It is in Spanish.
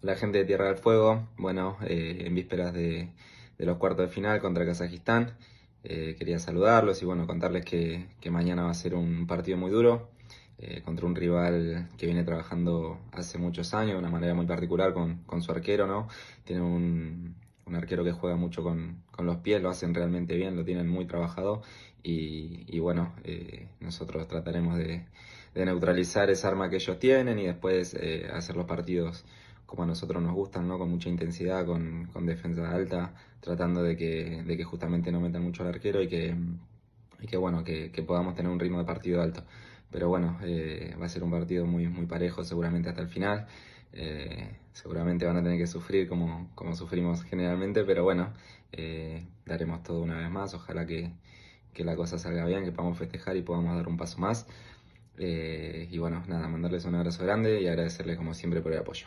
la gente de Tierra del Fuego, bueno, eh, en vísperas de, los cuartos de final contra Kazajistán. Eh, quería saludarlos y bueno, contarles que, mañana va a ser un partido muy duro eh, contra un rival que viene trabajando hace muchos años de una manera muy particular con, su arquero, ¿no? Tiene un, arquero que juega mucho con, los pies, lo hacen realmente bien, lo tienen muy trabajado y, bueno, nosotros trataremos de, neutralizar esa arma que ellos tienen y después hacer los partidos como a nosotros nos gustan, ¿no? con mucha intensidad, con, con defensa alta, tratando de que, de que justamente no metan mucho al arquero y que, que bueno, que, podamos tener un ritmo de partido alto. Pero bueno, eh, va a ser un partido muy, muy parejo seguramente hasta el final. Eh, seguramente van a tener que sufrir como, como sufrimos generalmente, pero bueno, eh, daremos todo una vez más. Ojalá que, que la cosa salga bien, que podamos festejar y podamos dar un paso más. y bueno, nada, mandarles un abrazo grande y agradecerles como siempre por el apoyo.